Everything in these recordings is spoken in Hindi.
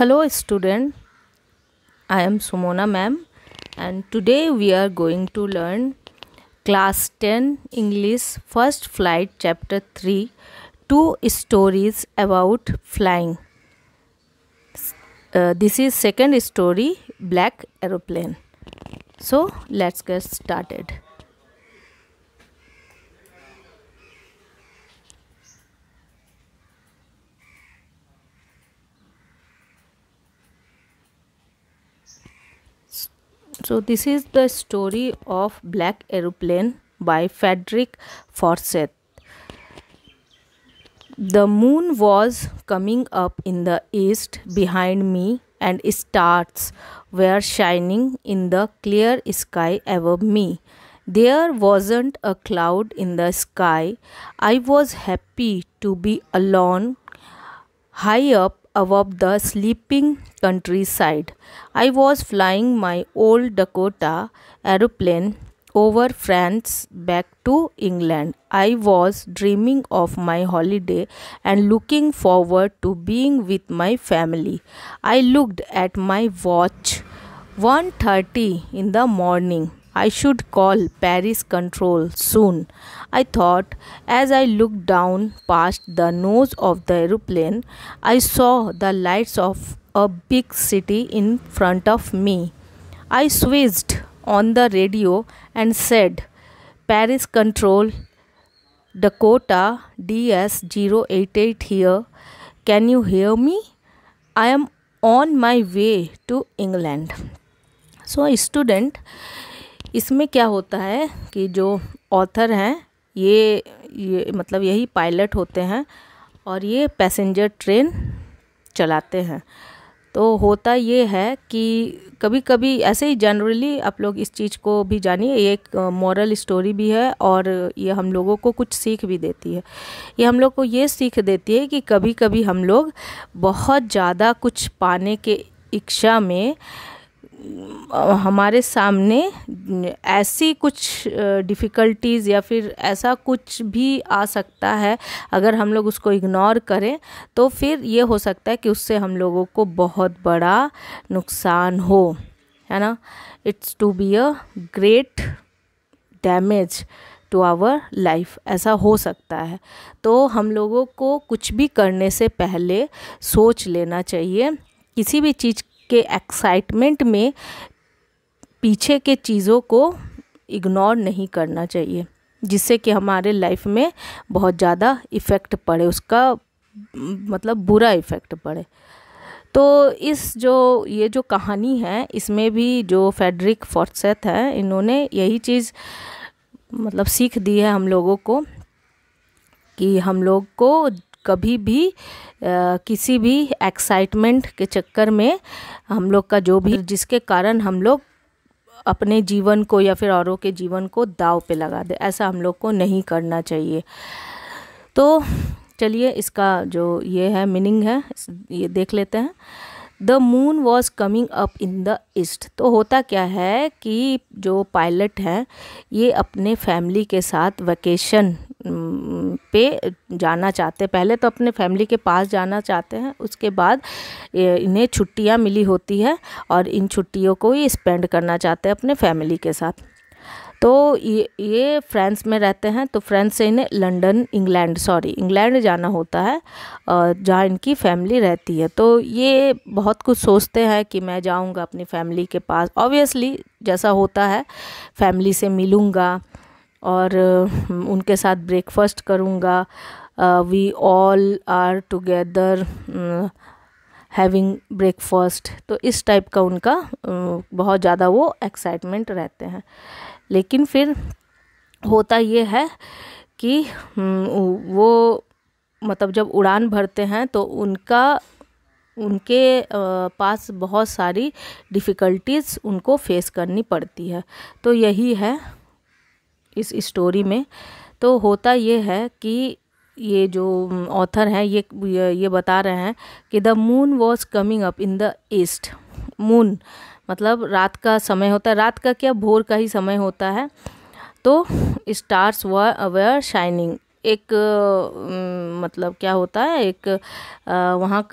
hello student i am sumona ma'am and today we are going to learn class 10 english first flight chapter 3 two stories about flying uh, this is second story black aeroplane so let's get started So this is the story of Black Aeroplane by Frederick Forseth. The moon was coming up in the east behind me and stars were shining in the clear sky above me. There wasn't a cloud in the sky. I was happy to be alone high up above the sleeping countryside. I was flying my old Dakota aeroplane over France back to England. I was dreaming of my holiday and looking forward to being with my family. I looked at my watch 1:30 in the morning. I should call Paris Control soon, I thought as I looked down past the nose of the aeroplane. I saw the lights of a big city in front of me. I switched on the radio and said, Paris Control, Dakota DS088 here. Can you hear me? I am on my way to England. So, a student इसमें क्या होता है कि जो ऑथर हैं ये ये मतलब यही पायलट होते हैं और ये पैसेंजर ट्रेन चलाते हैं तो होता ये है कि कभी कभी ऐसे ही जनरली आप लोग इस चीज़ को भी जानिए ये एक मॉरल स्टोरी भी है और ये हम लोगों को कुछ सीख भी देती है ये हम लोग को ये सीख देती है कि कभी कभी हम लोग बहुत ज़्यादा कुछ पाने के इच्छा में हमारे सामने ऐसी कुछ डिफ़िकल्टीज़ या फिर ऐसा कुछ भी आ सकता है अगर हम लोग उसको इग्नोर करें तो फिर ये हो सकता है कि उससे हम लोगों को बहुत बड़ा नुकसान हो है ना it's to be a great damage to our life ऐसा हो सकता है तो हम लोगों को कुछ भी करने से पहले सोच लेना चाहिए किसी भी चीज़ के एक्साइटमेंट में पीछे के चीज़ों को इग्नोर नहीं करना चाहिए जिससे कि हमारे लाइफ में बहुत ज़्यादा इफ़ेक्ट पड़े उसका मतलब बुरा इफ़ेक्ट पड़े तो इस जो ये जो कहानी है इसमें भी जो फेडरिक फोर्सेथ है इन्होंने यही चीज़ मतलब सीख दी है हम लोगों को कि हम लोग को कभी भी आ, किसी भी एक्साइटमेंट के चक्कर में हम लोग का जो भी जिसके कारण हम लोग अपने जीवन को या फिर औरों के जीवन को दाव पे लगा दे ऐसा हम लोग को नहीं करना चाहिए तो चलिए इसका जो ये है मीनिंग है ये देख लेते हैं the moon was coming up in the east तो होता क्या है कि जो पायलट हैं ये अपने फैमिली के साथ वैकेशन पे जाना चाहते हैं पहले तो अपने फैमिली के पास जाना चाहते हैं उसके बाद इन्हें छुट्टियाँ मिली होती है और इन छुट्टियों को ही स्पेंड करना चाहते हैं अपने फैमिली के साथ तो ये ये फ्रांस में रहते हैं तो फ्रांस से इन्हें लंदन इंग्लैंड सॉरी इंग्लैंड जाना होता है जहाँ इनकी फैमिली रहती है तो ये बहुत कुछ सोचते हैं कि मैं जाऊँगा अपनी फैमिली के पास ऑब्वियसली जैसा होता है फैमिली से मिलूँगा और उनके साथ ब्रेकफास्ट करूँगा we all are together having breakfast तो इस टाइप का उनका बहुत ज़्यादा वो एक्साइटमेंट रहते हैं लेकिन फिर होता ये है कि हम्म, वो मतलब जब उड़ान भरते हैं तो उनका उनके पास बहुत सारी डिफ़िकल्टीज़ उनको फेस करनी पड़ती है तो यही है इस स्टोरी में तो होता ये है कि ये जो ऑथर हैं ये ये बता रहे हैं कि the moon was coming up in the east moon मतलब रात का समय होता है रात का क्या भोर का ही समय होता है तो स्टार्स अवेयर शाइनिंग एक मतलब क्या होता है एक वहाँ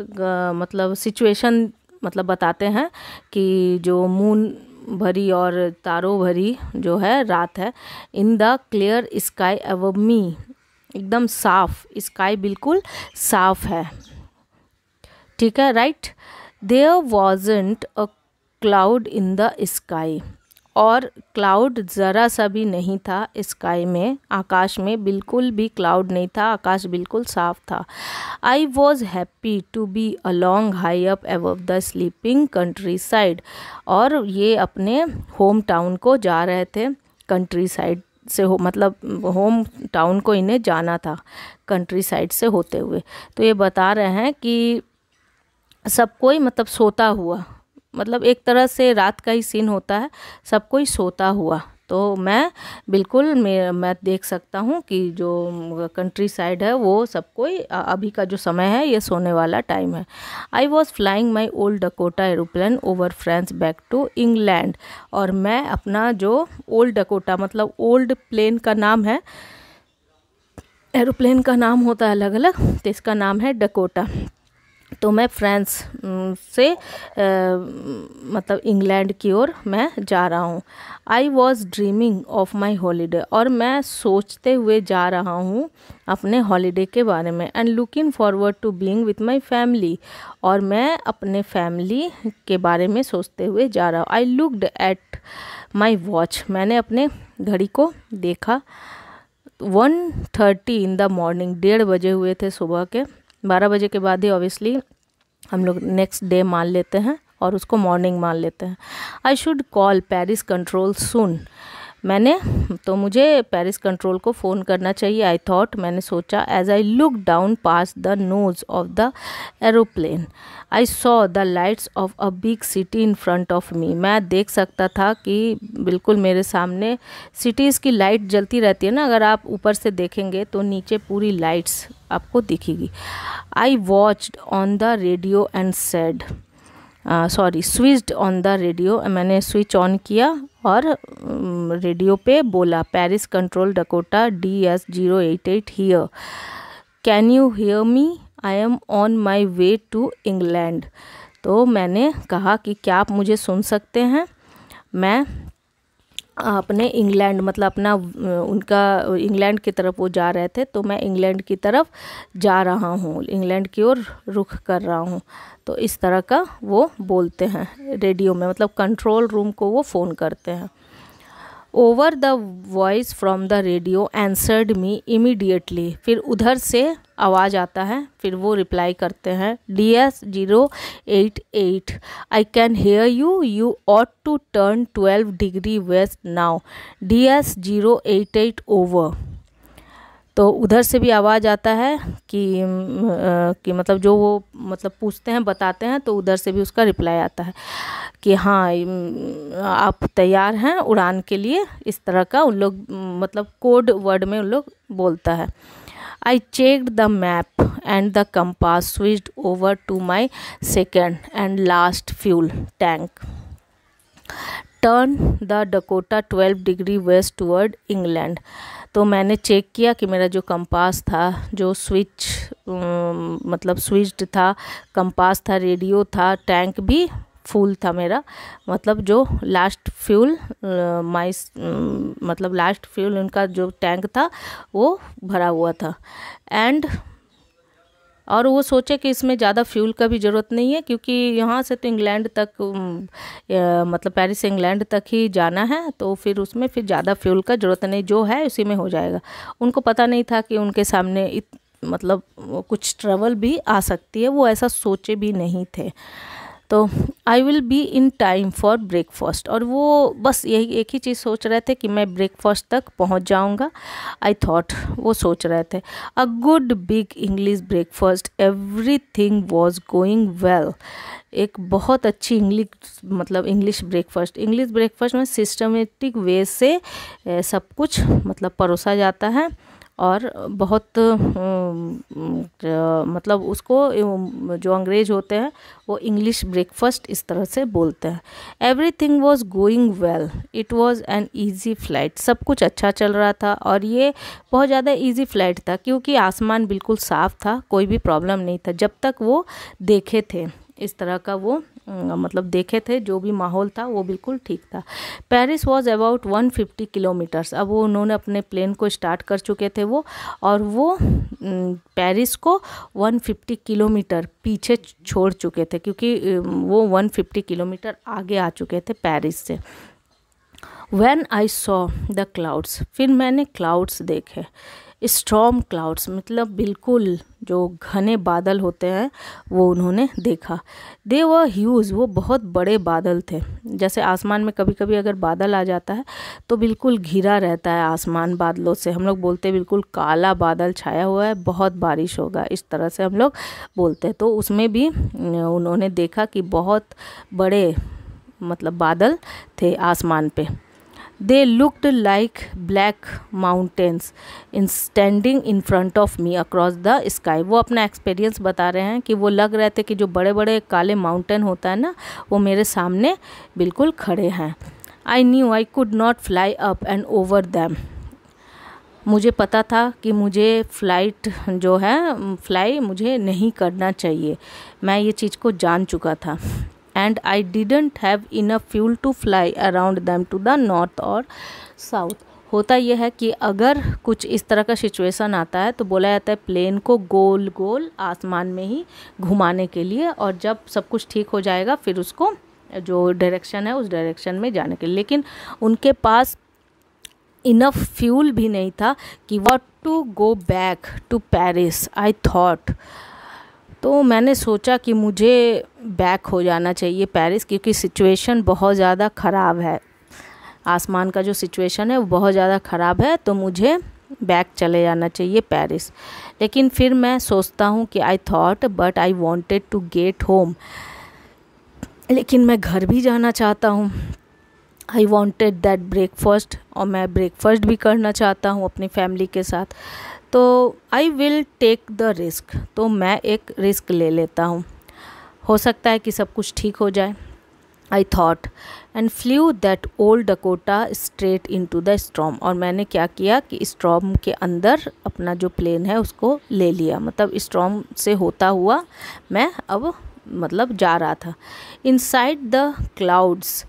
मतलब सिचुएशन मतलब बताते हैं कि जो मून भरी और तारों भरी जो है रात है इन द क्लियर स्काई एव मी एकदम साफ स्काई बिल्कुल साफ है ठीक है right there wasn't a cloud in the sky और क्लाउड ज़रा सा भी नहीं था स्काई में आकाश में बिल्कुल भी क्लाउड नहीं था आकाश बिल्कुल साफ था I was happy to be along high up above the sleeping countryside और ये अपने होम टाउन को जा रहे थे कंट्री साइड से हो मतलब होम टाउन को इन्हें जाना था कंट्री साइड से होते हुए तो ये बता रहे हैं कि सब कोई मतलब सोता हुआ मतलब एक तरह से रात का ही सीन होता है सब कोई सोता हुआ तो मैं बिल्कुल मैं मैं देख सकता हूँ कि जो कंट्री साइड है वो सब कोई अभी का जो समय है ये सोने वाला टाइम है I was flying my old Dakota aeroplane over France back to England और मैं अपना जो ओल्ड डकोटा मतलब ओल्ड प्लेन का नाम है एरोप्लेन का नाम होता है अलग अलग तो इसका नाम है डकोटा तो मैं फ्रांस से आ, मतलब इंग्लैंड की ओर मैं जा रहा हूँ I was dreaming of my holiday और मैं सोचते हुए जा रहा हूँ अपने हॉलीडे के बारे में and looking forward to being with my family और मैं अपने फैमिली के बारे में सोचते हुए जा रहा हूँ I looked at my watch मैंने अपने घड़ी को देखा one thirty in the morning डेढ़ बजे हुए थे सुबह के बारह बजे के बाद ही ऑब्वियसली हम लोग नेक्स्ट डे मान लेते हैं और उसको मॉर्निंग मान लेते हैं I should call Paris control सुन मैंने तो मुझे पेरिस कंट्रोल को फ़ोन करना चाहिए आई थॉट मैंने सोचा as I look down past the nose of the aeroplane I saw the lights of a big city in front of me मैं देख सकता था कि बिल्कुल मेरे सामने सिटीज़ की लाइट जलती रहती है ना अगर आप ऊपर से देखेंगे तो नीचे पूरी लाइट्स आपको दिखेगी I watch on the radio and said sorry switched on the radio मैंने स्विच ऑन किया और रेडियो um, पे बोला Paris control Dakota D S zero eight eight here can you hear me I am on my way to England तो मैंने कहा कि क्या आप मुझे सुन सकते हैं मैं अपने इंग्लैंड मतलब अपना उनका इंग्लैंड की तरफ वो जा रहे थे तो मैं इंग्लैंड की तरफ जा रहा हूँ इंग्लैंड की ओर रुख कर रहा हूँ तो इस तरह का वो बोलते हैं रेडियो में मतलब कंट्रोल रूम को वो फ़ोन करते हैं over the voice from the radio answered me immediately फिर उधर से आवाज़ आता है फिर वो रिप्लाई करते हैं D S zero eight eight I can hear you you ought to turn twelve degree west now D S zero eight eight over तो उधर से भी आवाज़ आता है कि कि मतलब जो वो मतलब पूछते हैं बताते हैं तो उधर से भी उसका रिप्लाई आता है कि हाँ आप तैयार हैं उड़ान के लिए इस तरह का उन लोग मतलब कोड वर्ड में उन लोग बोलता है I checked the map and the compass switched over to my second and last fuel tank turn the Dakota twelve degree west toward England तो मैंने चेक किया कि मेरा जो कंपास था जो स्विच मतलब स्विच्ड था कंपास था रेडियो था टैंक भी फुल था मेरा मतलब जो लास्ट फ्यूल माइस मतलब लास्ट फ्यूल उनका जो टैंक था वो भरा हुआ था एंड और वो सोचे कि इसमें ज़्यादा फ्यूल का भी ज़रूरत नहीं है क्योंकि यहाँ से तो इंग्लैंड तक मतलब पेरिस से इंग्लैंड तक ही जाना है तो फिर उसमें फिर ज़्यादा फ्यूल का ज़रूरत नहीं जो है उसी में हो जाएगा उनको पता नहीं था कि उनके सामने इत, मतलब कुछ ट्रबल भी आ सकती है वो ऐसा सोचे भी नहीं थे तो I will be in time for breakfast और वो बस यही एक ही चीज़ सोच रहे थे कि मैं ब्रेकफास्ट तक पहुंच जाऊंगा आई थॉट वो सोच रहे थे a good big English breakfast everything was going well एक बहुत अच्छी इंग्लिश मतलब इंग्लिश ब्रेकफास्ट इंग्लिश ब्रेकफास्ट में सिस्टमेटिक वे से सब कुछ मतलब परोसा जाता है और बहुत मतलब उसको जो अंग्रेज होते हैं वो इंग्लिश ब्रेकफास्ट इस तरह से बोलते हैं everything was going well it was an easy flight सब कुछ अच्छा चल रहा था और ये बहुत ज़्यादा ईजी फ्लाइट था क्योंकि आसमान बिल्कुल साफ था कोई भी प्रॉब्लम नहीं था जब तक वो देखे थे इस तरह का वो मतलब देखे थे जो भी माहौल था वो बिल्कुल ठीक था पेरिस वाज अबाउट 150 किलोमीटर्स अब वो उन्होंने अपने प्लेन को स्टार्ट कर चुके थे वो और वो पेरिस को 150 किलोमीटर पीछे छोड़ चुके थे क्योंकि वो 150 किलोमीटर आगे आ चुके थे पेरिस से when I saw the clouds फिर मैंने क्लाउड्स देखे स्ट्रॉम क्लाउड्स मतलब बिल्कुल जो घने बादल होते हैं वो उन्होंने देखा दे व ह्यूज वो बहुत बड़े बादल थे जैसे आसमान में कभी कभी अगर बादल आ जाता है तो बिल्कुल घिरा रहता है आसमान बादलों से हम लोग बोलते हैं बिल्कुल काला बादल छाया हुआ है बहुत बारिश होगा इस तरह से हम लोग बोलते हैं तो उसमें भी उन्होंने देखा कि बहुत बड़े मतलब बादल थे आसमान पर they looked like black mountains in standing in front of me across the sky वो अपना एक्सपीरियंस बता रहे हैं कि वो लग रहे थे कि जो बड़े बड़े काले माउंटेन होता है ना वो मेरे सामने बिल्कुल खड़े हैं I knew I could not fly up and over them मुझे पता था कि मुझे फ़्लाइट जो है फ्लाई मुझे नहीं करना चाहिए मैं ये चीज़ को जान चुका था and I didn't have enough fuel to fly around them to the north और साउथ होता यह है कि अगर कुछ इस तरह का सिचुएसन आता है तो बोला जाता है प्लेन को गोल गोल आसमान में ही घुमाने के लिए और जब सब कुछ ठीक हो जाएगा फिर उसको जो डायरेक्शन है उस डायरेक्शन में जाने के लिए लेकिन उनके पास इनफ फ्यूल भी नहीं था कि what to go back to Paris I thought तो मैंने सोचा कि मुझे बैक हो जाना चाहिए पेरिस क्योंकि सिचुएशन बहुत ज़्यादा ख़राब है आसमान का जो सिचुएशन है वो बहुत ज़्यादा ख़राब है तो मुझे बैक चले जाना चाहिए पेरिस लेकिन फिर मैं सोचता हूँ कि I thought but I wanted to get home लेकिन मैं घर भी जाना चाहता हूँ आई वॉन्टेड दैट ब्रेकफास्ट और मैं ब्रेकफास्ट भी करना चाहता हूँ अपनी फैमिली के साथ तो I will take the risk तो मैं एक रिस्क ले लेता हूँ हो सकता है कि सब कुछ ठीक हो जाए I thought and flew that old Dakota straight into the storm और मैंने क्या किया कि स्ट्रॉम के अंदर अपना जो प्लेन है उसको ले लिया मतलब स्ट्रॉम से होता हुआ मैं अब मतलब जा रहा था inside the clouds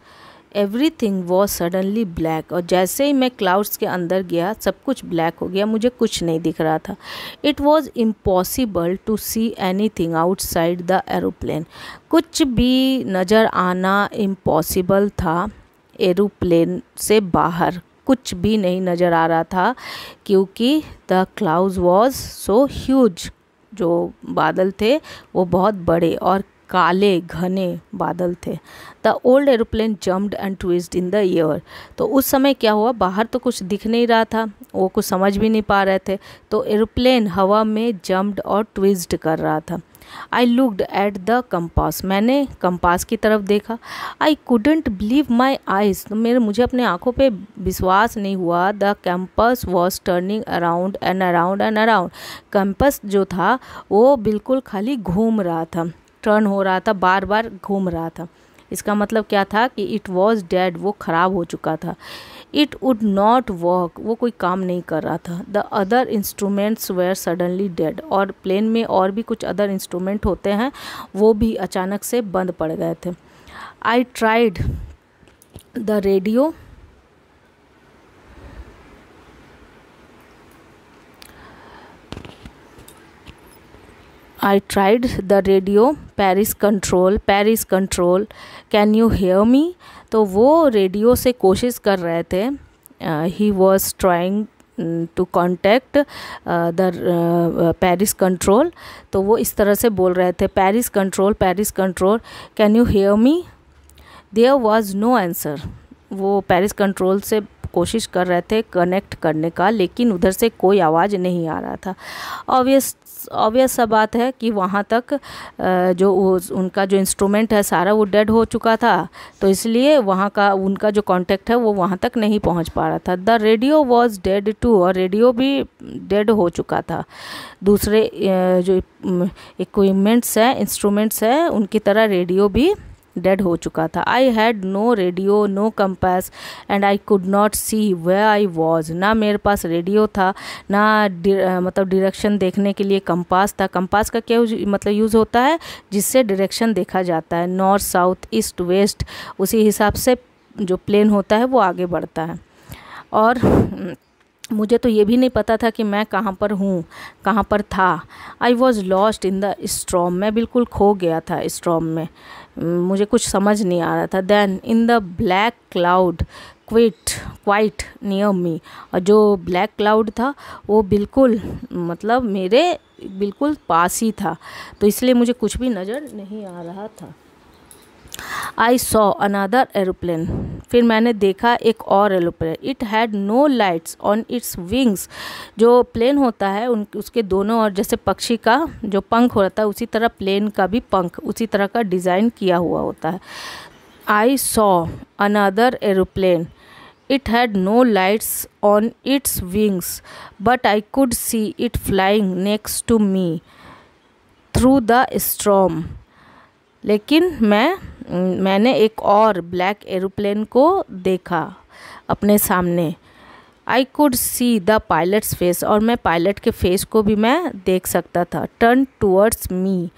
everything was suddenly black और जैसे ही मैं क्लाउड्स के अंदर गया सब कुछ ब्लैक हो गया मुझे कुछ नहीं दिख रहा था it was impossible to see anything outside the aeroplane कुछ भी नज़र आना इम्पॉसिबल था एरोप्लेन से बाहर कुछ भी नहीं नज़र आ रहा था क्योंकि the clouds was so huge जो बादल थे वो बहुत बड़े और काले घने बादल थे the old aeroplane jumped and twist in the air तो उस समय क्या हुआ बाहर तो कुछ दिख नहीं रहा था वो कुछ समझ भी नहीं पा रहे थे तो एरोप्लेन हवा में जम्प्ड और ट्विस्ट कर रहा था I looked at the compass मैंने कम्पास की तरफ देखा I couldn't believe my eyes मेरे मुझे अपने आँखों पर विश्वास नहीं हुआ the compass was turning around and around and around compass जो था वो बिल्कुल खाली घूम रहा था टर्न हो रहा था बार बार घूम रहा था इसका मतलब क्या था कि इट वॉज डेड वो ख़राब हो चुका था इट वुड नॉट वर्क वो कोई काम नहीं कर रहा था the other instruments were suddenly dead और प्लेन में और भी कुछ अदर इंस्ट्रूमेंट होते हैं वो भी अचानक से बंद पड़ गए थे I tried the radio I tried the radio Paris control Paris control can you hear me तो वो रेडियो से कोशिश कर रहे थे he was trying to contact the Paris control तो वो इस तरह से बोल रहे थे Paris control Paris control can you hear me there was no answer वो पेरिस कंट्रोल से कोशिश कर रहे थे कनेक्ट करने का लेकिन उधर से कोई आवाज़ नहीं आ रहा था ऑब्वियस ऑबियस सा बात है कि वहाँ तक जो उनका जो इंस्ट्रूमेंट है सारा वो डेड हो चुका था तो इसलिए वहाँ का उनका जो कांटेक्ट है वो वहाँ तक नहीं पहुँच पा रहा था the radio was dead too और रेडियो भी डेड हो चुका था दूसरे जो इक्विपमेंट्स हैं इंस्ट्रूमेंट्स हैं उनकी तरह रेडियो भी डेड हो चुका था I had no radio no compass and I could not see where I was ना मेरे पास रेडियो था ना मतलब डरेक्शन देखने के लिए कंपास था कंपास का क्या मतलब यूज़ होता है जिससे डरेक्शन देखा जाता है नॉर्थ साउथ ईस्ट वेस्ट उसी हिसाब से जो प्लेन होता है वो आगे बढ़ता है और मुझे तो ये भी नहीं पता था कि मैं कहाँ पर हूँ कहाँ पर था I was lost in the storm मैं बिल्कुल खो गया था स्ट्रॉम में मुझे कुछ समझ नहीं आ रहा था then in the black cloud quite quite near me और जो ब्लैक क्लाउड था वो बिल्कुल मतलब मेरे बिल्कुल पास ही था तो इसलिए मुझे कुछ भी नज़र नहीं आ रहा था आई सॉ अनादर एरोप्लेन फिर मैंने देखा एक और aeroplane it had no lights on its wings जो प्लेन होता है उन उसके दोनों और जैसे पक्षी का जो पंख होता है उसी तरह प्लेन का भी पंख उसी तरह का डिज़ाइन किया हुआ होता है I saw another aeroplane it had no lights on its wings but I could see it flying next to me through the storm लेकिन मैं मैंने एक और ब्लैक एरोप्लेन को देखा अपने सामने I could see the pilot's face और मैं पायलट के फेस को भी मैं देख सकता था टर्न टूअर्ड्स मी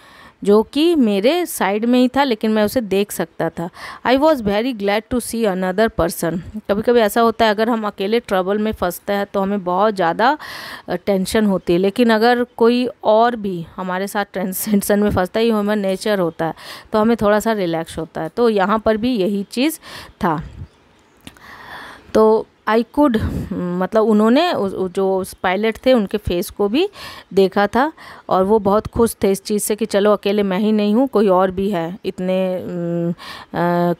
जो कि मेरे साइड में ही था लेकिन मैं उसे देख सकता था I was very glad to see another person कभी कभी ऐसा होता है अगर हम अकेले ट्रबल में फंसते हैं तो हमें बहुत ज़्यादा टेंशन होती है लेकिन अगर कोई और भी हमारे साथ टेंशन में फंसता है ह्यूमन नेचर होता है तो हमें थोड़ा सा रिलैक्स होता है तो यहाँ पर भी यही चीज़ था तो आई कुड मतलब उन्होंने जो उस पायलट थे उनके फेस को भी देखा था और वो बहुत खुश थे इस चीज़ से कि चलो अकेले मैं ही नहीं हूँ कोई और भी है इतने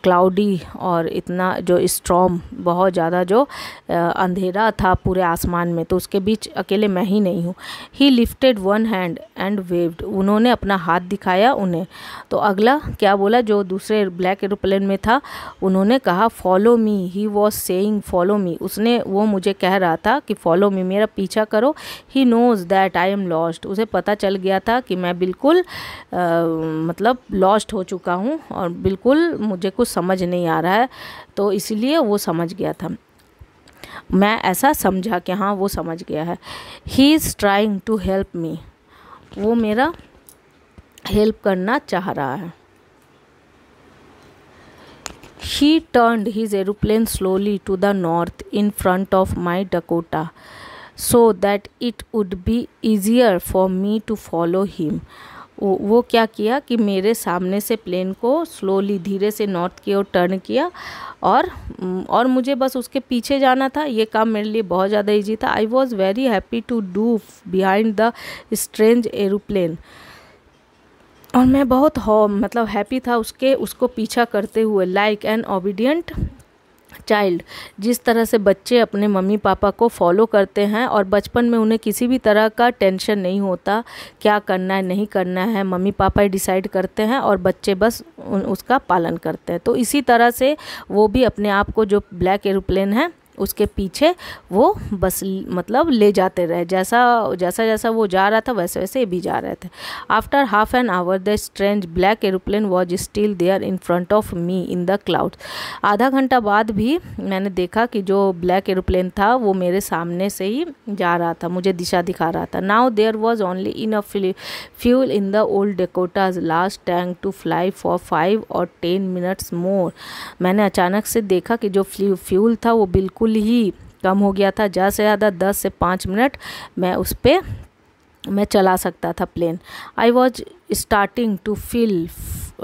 क्लाउडी और इतना जो स्ट्रॉम बहुत ज़्यादा जो अंधेरा था पूरे आसमान में तो उसके बीच अकेले मैं ही नहीं हूँ he lifted one hand and waved उन्होंने अपना हाथ दिखाया उन्हें तो अगला क्या बोला जो दूसरे ब्लैक एरोप्लेन में था उन्होंने कहा follow me he was saying follow me me उसने वो मुझे कह रहा था कि फॉलो मी मेरा पीछा करो he knows that I am lost उसे पता चल गया था कि मैं बिल्कुल आ, मतलब लॉस्ट हो चुका हूँ और बिल्कुल मुझे कुछ समझ नहीं आ रहा है तो इसलिए वो समझ गया था मैं ऐसा समझा कि हाँ वो समझ गया है he is trying to help me वो मेरा हेल्प करना चाह रहा है He turned his aeroplane slowly to the north in front of my Dakota so that it would be easier for me to follow him. वो क्या किया कि मेरे सामने से प्लेन को स्लोली धीरे से नॉर्थ की ओर टर्न किया और और मुझे बस उसके पीछे जाना था ये काम मेरे लिए बहुत ज़्यादा ईजी था I was very happy to do behind the strange aeroplane और मैं बहुत हो मतलब हैप्पी था उसके उसको पीछा करते हुए लाइक एन ओबीडियंट चाइल्ड जिस तरह से बच्चे अपने मम्मी पापा को फॉलो करते हैं और बचपन में उन्हें किसी भी तरह का टेंशन नहीं होता क्या करना है नहीं करना है मम्मी पापा डिसाइड करते हैं और बच्चे बस उसका पालन करते हैं तो इसी तरह से वो भी अपने आप को जो ब्लैक एरोप्लेन है उसके पीछे वो बस मतलब ले जाते रहे जैसा जैसा जैसा वो जा रहा था वैसे वैसे ये भी जा रहे थे after half an hour the strange black aeroplane was still there in front of me in the cloud आधा घंटा बाद भी मैंने देखा कि जो ब्लैक एरोप्लेन था वो मेरे सामने से ही जा रहा था मुझे दिशा दिखा रहा था now there was only in a fuel in the old Dakota's last tank to fly for five और टेन मिनट्स मोर मैंने अचानक से देखा कि जो फ्यूल था वो बिल्कुल बिल्कुल ही कम हो गया था ज़्यादा से ज़्यादा दस से पाँच मिनट मैं उस पर मैं चला सकता था plane I was starting to feel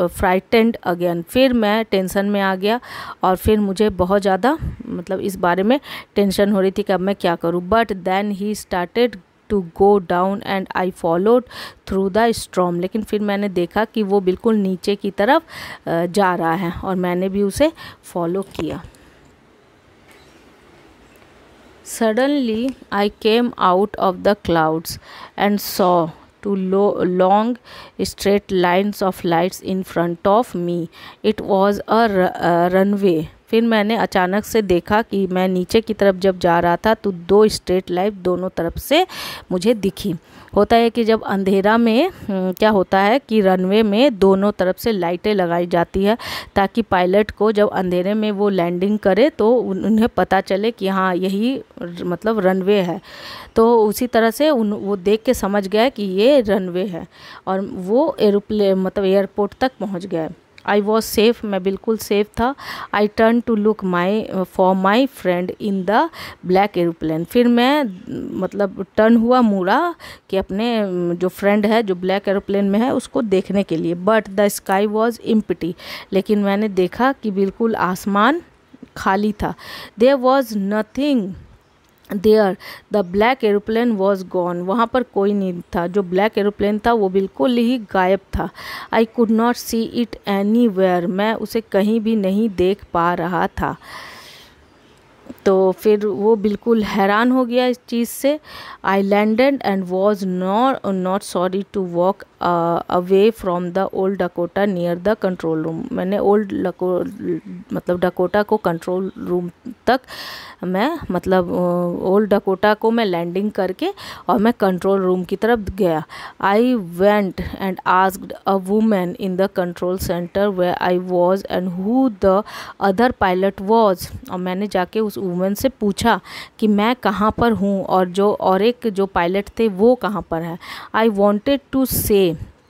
frightened again फिर मैं टेंशन में आ गया और फिर मुझे बहुत ज़्यादा मतलब इस बारे में टेंशन हो रही थी कि अब मैं क्या करूँ but then he started to go down and I followed through the storm लेकिन फिर मैंने देखा कि वो बिल्कुल नीचे की तरफ जा रहा है और मैंने भी उसे फॉलो किया Suddenly I came out of the clouds and saw two lo- long straight lines of lights in front of me. It was a, r- a runway फिर मैंने अचानक से देखा कि मैं नीचे की तरफ जब जा रहा था तो दो स्ट्रेट लाइट दोनों तरफ से मुझे दिखी होता है कि जब अंधेरा में हम्म, क्या होता है कि रनवे में दोनों तरफ से लाइटें लगाई जाती है ताकि पायलट को जब अंधेरे में वो लैंडिंग करे तो उन्हें पता चले कि हाँ यही मतलब रनवे है तो उसी तरह से उन वो देख के समझ गया कि ये रनवे है और वो एरोप्ले मतलब एयरपोर्ट तक पहुँच गए आई वॉज सेफ मैं बिल्कुल सेफ था I turn to look my for my friend in the black aeroplane फिर मैं मतलब टर्न हुआ मुड़ा कि अपने जो फ्रेंड है जो ब्लैक एरोप्लेन में है उसको देखने के लिए but the sky was empty लेकिन मैंने देखा कि बिल्कुल आसमान खाली था there was nothing there the black aeroplane was gone वहाँ पर कोई नहीं था जो ब्लैक एरोप्लेन था वो बिल्कुल ही गायब था I could not see it anywhere मैं उसे कहीं भी नहीं देख पा रहा था तो फिर वो बिल्कुल हैरान हो गया इस चीज़ से I landed and was not not sorry to walk away from the old Dakota near the control room मैंने ओल्ड लको मतलब डकोटा को कंट्रोल रूम तक मैं मतलब ओल्ड uh, डकोटा को मैं लैंडिंग करके और मैं कंट्रोल रूम की तरफ गया I went and ask a woman in the control centre where I was and who the other pilot was और मैंने जाके उस वूमेन वूमेन से पूछा कि मैं कहाँ पर हूँ और जो और एक जो पायलट थे वो कहाँ पर है I wanted to say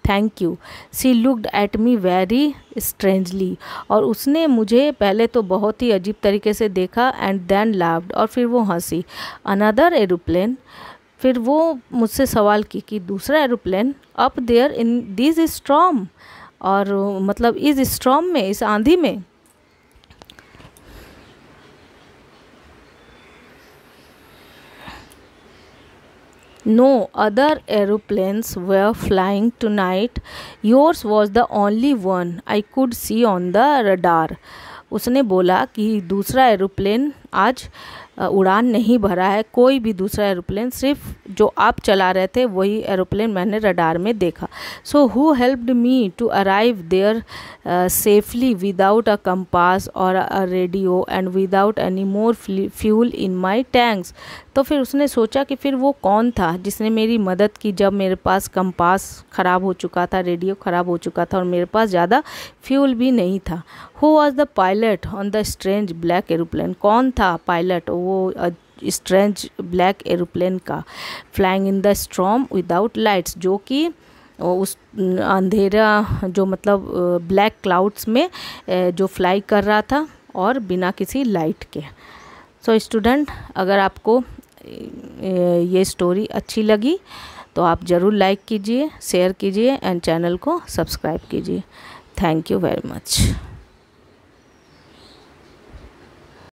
thank you she looked at me very strangely और उसने मुझे पहले तो बहुत ही अजीब तरीके से देखा एंड देन लाव्ड और फिर वो हंसी अनदर एरोप्लेन फिर वो मुझसे सवाल की कि दूसरा aeroplane up there in this storm और मतलब इस स्ट्रॉम में इस आंधी में No other aeroplanes were flying tonight. Yours was the only one I could see on the radar. usne bola ki dusra aeroplane aaj उड़ान नहीं भरा है कोई भी दूसरा एरोप्लेन सिर्फ जो आप चला रहे थे वही एरोप्लेन मैंने रडार में देखा so who helped me to arrive there safely without a compass और a radio and without any more fuel in my tanks तो फिर उसने सोचा कि फिर वो कौन था जिसने मेरी मदद की जब मेरे पास कंपास ख़राब हो चुका था रेडियो ख़राब हो चुका था और मेरे पास ज़्यादा फ्यूल भी नहीं था who was the pilot on the strange black aeroplane कौन था पायलट वो स्ट्रेंज ब्लैक एरोप्लेन का flying in the storm without lights जो कि उस अंधेरा जो मतलब ब्लैक क्लाउड्स में जो फ्लाई कर रहा था और बिना किसी लाइट के सो so, स्टूडेंट अगर आपको ये स्टोरी अच्छी लगी तो आप ज़रूर लाइक कीजिए शेयर कीजिए एंड चैनल को सब्सक्राइब कीजिए थैंक यू वेरी मच